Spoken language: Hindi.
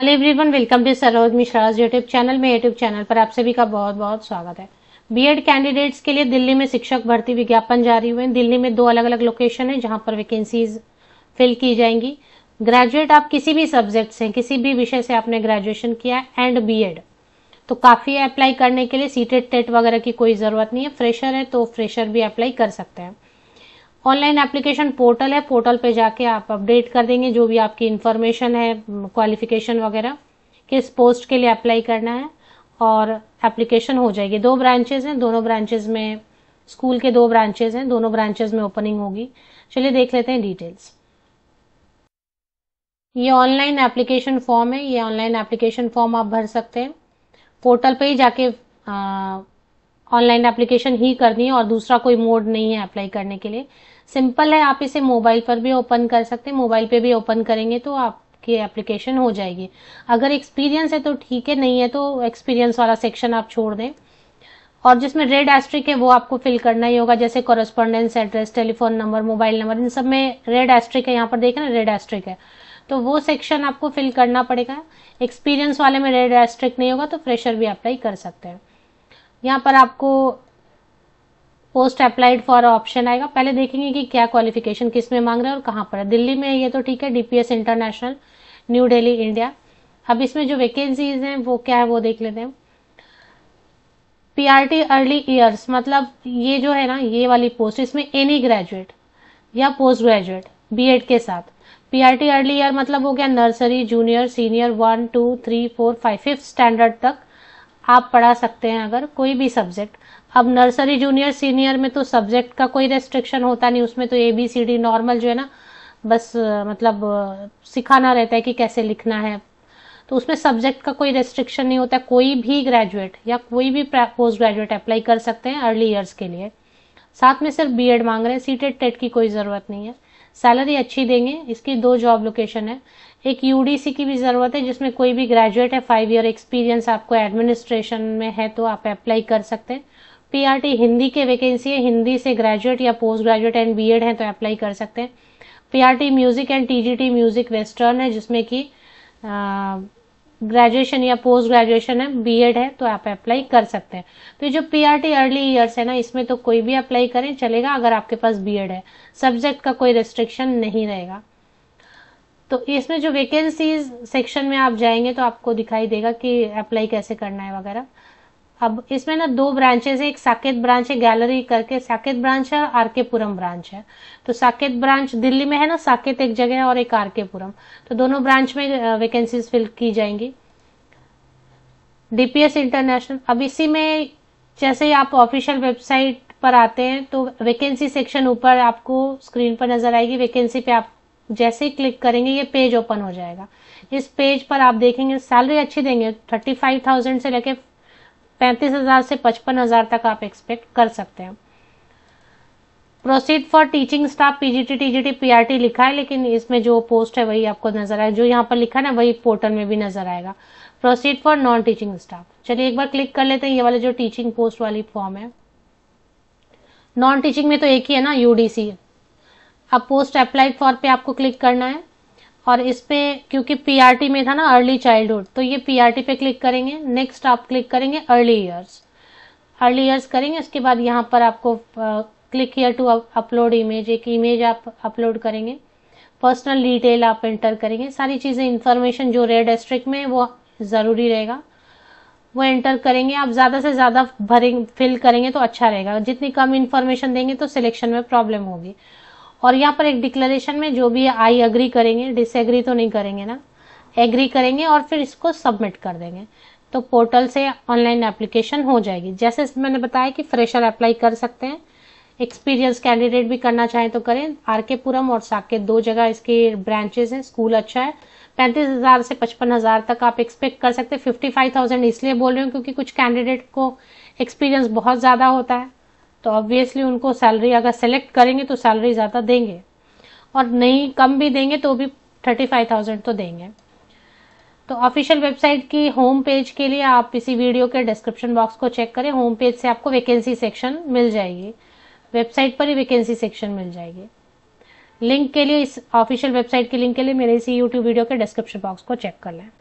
hello everyone welcome to Saroj Mishra's YouTube channel में यूट्यूब चैनल पर आप सभी का बहुत बहुत स्वागत है बीएड कैंडिडेट्स के लिए दिल्ली में शिक्षक भर्ती विज्ञापन जारी हुए दिल्ली में दो अलग अलग लोकेशन है जहां पर वैकेंसीज फिल की जाएंगी ग्रेजुएट आप किसी भी सब्जेक्ट से किसी भी विषय से आपने ग्रेजुएशन किया है एंड बी तो काफ़ी अप्लाई करने के लिए सीटेड टेट वगैरह की कोई ज़रूरत नहीं है फ्रेशर है तो फ्रेशर भी अप्लाई कर सकते हैं ऑनलाइन एप्लीकेशन पोर्टल है पोर्टल पे जाके आप अपडेट कर देंगे जो भी आपकी इन्फॉर्मेशन है क्वालिफिकेशन वगैरह किस पोस्ट के लिए अप्लाई करना है और एप्लीकेशन हो जाएगी दो ब्रांचेज हैं दोनों ब्रांचेज में स्कूल के दो ब्रांचेज हैं दोनों ब्रांचेज में ओपनिंग होगी चलिए देख लेते हैं डिटेल्स ये ऑनलाइन एप्लीकेशन फॉर्म है ये ऑनलाइन एप्लीकेशन फॉर्म आप भर सकते हैं पोर्टल पे ही जाके ऑनलाइन एप्लीकेशन ही करनी है और दूसरा कोई मोड नहीं है अप्लाई करने के लिए सिंपल है आप इसे मोबाइल पर भी ओपन कर सकते हैं मोबाइल पे भी ओपन करेंगे तो आपकी एप्लीकेशन हो जाएगी अगर एक्सपीरियंस है तो ठीक है नहीं है तो एक्सपीरियंस वाला सेक्शन आप छोड़ दें और जिसमें रेड एस्ट्रिक है वो आपको फिल करना ही होगा जैसे correspondence address telephone number mobile number इन सब में रेड एस्ट्रिक है यहाँ पर देखें ना रेड एस्ट्रिक है तो वो सेक्शन आपको फिल करना पड़ेगा एक्सपीरियंस वाले में रेड एस्ट्रिक नहीं होगा तो फ्रेशर भी अप्लाई कर सकते हैं यहाँ पर आपको पोस्ट अप्लाइड फॉर ऑप्शन आएगा पहले देखेंगे कि क्या क्वालिफिकेशन किस में मांग रहे हैं और कहाँ पर है दिल्ली में ये तो ठीक है DPS international New Delhi India अब इसमें जो वैकेंसीज हैं वो क्या है वो देख लेते हैं पीआरटी अर्ली ईयर्स मतलब ये जो है ना ये वाली पोस्ट इसमें एनी ग्रेजुएट या पोस्ट ग्रेजुएट बीएड के साथ पीआरटी अर्ली ईयर मतलब हो गया nursery junior senior one two three four five fifth standard तक आप पढ़ा सकते हैं अगर कोई भी सब्जेक्ट अब नर्सरी जूनियर सीनियर में तो सब्जेक्ट का कोई रेस्ट्रिक्शन होता नहीं उसमें तो A B C D normal जो है ना बस मतलब सिखाना रहता है कि कैसे लिखना है तो उसमें सब्जेक्ट का कोई रेस्ट्रिक्शन नहीं होता कोई भी ग्रेजुएट या कोई भी पोस्ट ग्रेजुएट अप्लाई कर सकते हैं अर्ली ईयर्स के लिए साथ में सिर्फ बीएड मांग रहे हैं सीटेड टेट की कोई ज़रूरत नहीं है सैलरी अच्छी देंगे इसकी दो जॉब लोकेशन है एक यूडीसी की भी ज़रूरत है जिसमें कोई भी ग्रेजुएट है फाइव ईयर एक्सपीरियंस आपको एडमिनिस्ट्रेशन में है तो आप अप्लाई कर सकते हैं पीआरटी हिंदी के वैकेंसी है हिंदी से ग्रेजुएट या पोस्ट ग्रेजुएट एंड बीएड है तो अप्लाई कर सकते हैं PRT music and TGT music western है जिसमें कि ग्रेजुएशन या पोस्ट ग्रेजुएशन है बीएड है तो आप अप्लाई कर सकते हैं तो ये जो पीआरटी अर्ली ईयर्स है ना इसमें तो कोई भी अप्लाई करें चलेगा अगर आपके पास बीएड है सब्जेक्ट का कोई रेस्ट्रिक्शन नहीं रहेगा तो इसमें जो वैकेंसीज सेक्शन में आप जाएंगे तो आपको दिखाई देगा कि अप्लाई कैसे करना है वगैरह अब इसमें ना दो ब्रांचेज है एक साकेत ब्रांच है गैलरी करके साकेत ब्रांच है और आर के पुरम ब्रांच है तो साकेत ब्रांच दिल्ली में है ना साकेत एक जगह है और एक आर के पुरम तो दोनों ब्रांच में वैकेंसीज फिल की जाएंगी डीपीएस इंटरनेशनल अब इसी में जैसे ही आप ऑफिशियल वेबसाइट पर आते हैं तो वैकेंसी सेक्शन ऊपर आपको स्क्रीन पर नजर आएगी वैकेंसी पे आप जैसे ही क्लिक करेंगे ये पेज ओपन हो जाएगा इस पेज पर आप देखेंगे सैलरी अच्छी देंगे थर्टी फाइव थाउजेंड से लेके पैंतीस हजार से पचपन हजार तक आप एक्सपेक्ट कर सकते हैं proceed for teaching staff PGT TGT PRT लिखा है लेकिन इसमें जो पोस्ट है वही आपको नजर आएगा जो यहाँ पर लिखा है ना वही पोर्टल में भी नजर आएगा proceed for non teaching staff चलिए एक बार क्लिक कर लेते हैं ये वाले जो टीचिंग पोस्ट वाली फॉर्म है नॉन टीचिंग में तो एक ही है ना यूडीसी अब पोस्ट अप्लाइड फॉर पे आपको क्लिक करना है और इस पे क्योंकि पीआरटी में था ना अर्ली चाइल्डहुड तो ये पीआरटी पे क्लिक करेंगे नेक्स्ट आप क्लिक करेंगे अर्ली ईयर्स अर्ली ईयर्स करेंगे इसके बाद यहाँ पर आपको click here to upload image एक इमेज आप अपलोड करेंगे पर्सनल डिटेल आप एंटर करेंगे सारी चीज़ें इन्फॉर्मेशन जो रेड एस्ट्रिक में वो ज़रूरी रहेगा वो एंटर करेंगे आप ज़्यादा से ज़्यादा भरेंगे फिल करेंगे तो अच्छा रहेगा जितनी कम इन्फॉर्मेशन देंगे तो सिलेक्शन में प्रॉब्लम होगी और यहाँ पर एक डिक्लेरेशन में जो भी आई अग्री करेंगे डिसएग्री तो नहीं करेंगे ना एग्री करेंगे और फिर इसको सबमिट कर देंगे तो पोर्टल से ऑनलाइन एप्लीकेशन हो जाएगी जैसे मैंने बताया कि फ्रेशर अप्लाई कर सकते हैं एक्सपीरियंस कैंडिडेट भी करना चाहें तो करें आर के पुरम और साकेत दो जगह इसके ब्रांचेज हैं स्कूल अच्छा है पैंतीस हजार से पचपन हजार तक आप एक्सपेक्ट कर सकते हैं फिफ्टी फाइव थाउजेंड इसलिए बोल रहे हो क्योंकि कुछ कैंडिडेट को एक्सपीरियंस बहुत ज़्यादा होता है तो ऑब्वियसली उनको सैलरी अगर सेलेक्ट करेंगे तो सैलरी ज़्यादा देंगे और नहीं कम भी देंगे तो भी थर्टी फाइव थाउजेंड तो देंगे तो ऑफिशियल वेबसाइट की होम पेज के लिए आप इसी वीडियो के डिस्क्रिप्शन बॉक्स को चेक करें होम पेज से आपको वैकेंसी सेक्शन मिल जाएगी वेबसाइट पर ही वैकेंसी सेक्शन मिल जाएगी लिंक के लिए इस ऑफिशियल वेबसाइट के लिंक के लिए मेरे इसी यूट्यूब वीडियो के डिस्क्रिप्शन बॉक्स को चेक कर लें